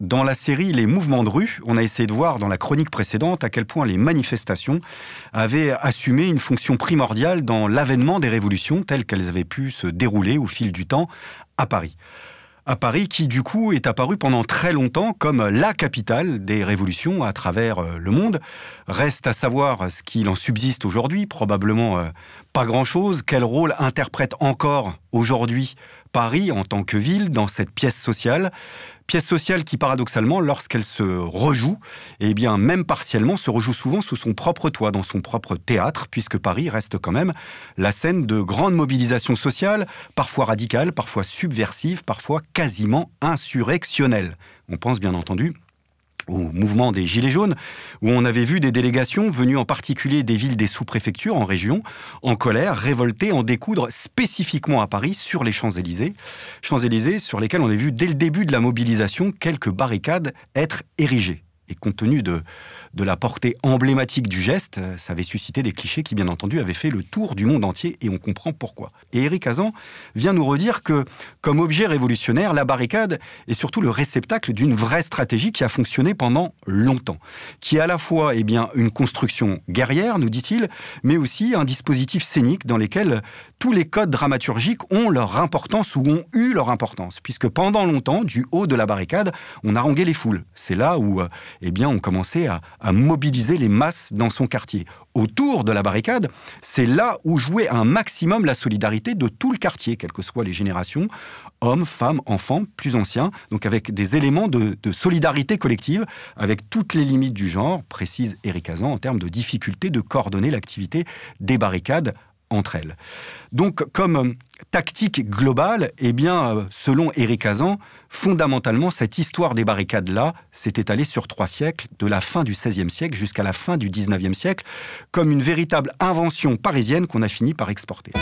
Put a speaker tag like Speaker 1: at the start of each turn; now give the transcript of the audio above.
Speaker 1: Dans la série Les mouvements de rue, on a essayé de voir dans la chronique précédente à quel point les manifestations avaient assumé une fonction primordiale dans l'avènement des révolutions telles qu'elles avaient pu se dérouler au fil du temps à Paris à Paris, qui du coup est apparu pendant très longtemps comme la capitale des révolutions à travers euh, le monde. Reste à savoir ce qu'il en subsiste aujourd'hui, probablement euh, pas grand-chose, quel rôle interprète encore aujourd'hui Paris en tant que ville dans cette pièce sociale, pièce sociale qui paradoxalement, lorsqu'elle se rejoue, et eh bien même partiellement, se rejoue souvent sous son propre toit, dans son propre théâtre, puisque Paris reste quand même la scène de grandes mobilisations sociales, parfois radicales, parfois subversives, parfois quasiment insurrectionnelles. On pense bien entendu au mouvement des Gilets jaunes, où on avait vu des délégations venues en particulier des villes des sous-préfectures en région, en colère, révoltées, en découdre spécifiquement à Paris sur les Champs-Élysées. Champs-Élysées sur lesquelles on a vu dès le début de la mobilisation quelques barricades être érigées et compte tenu de, de la portée emblématique du geste, euh, ça avait suscité des clichés qui, bien entendu, avaient fait le tour du monde entier, et on comprend pourquoi. Et Eric Hazan vient nous redire que, comme objet révolutionnaire, la barricade est surtout le réceptacle d'une vraie stratégie qui a fonctionné pendant longtemps, qui est à la fois eh bien, une construction guerrière, nous dit-il, mais aussi un dispositif scénique dans lequel tous les codes dramaturgiques ont leur importance ou ont eu leur importance, puisque pendant longtemps, du haut de la barricade, on haranguait les foules. C'est là où euh, eh bien, ont commencé à, mobiliser les masses dans son quartier. Autour de la barricade, c'est là où jouait un maximum la solidarité de tout le quartier, quelles que soient les générations, hommes, femmes, enfants, plus anciens, donc avec des éléments de, solidarité collective, avec toutes les limites du genre, précise Eric Hazan, en termes de difficulté de coordonner l'activité des barricades entre elles. Donc, comme tactique globale, eh bien, euh, selon Eric Hazan, fondamentalement, cette histoire des barricades-là s'est étalée sur trois siècles, de la fin du XVIe siècle jusqu'à la fin du XIXe siècle, comme une véritable invention parisienne qu'on a fini par exporter.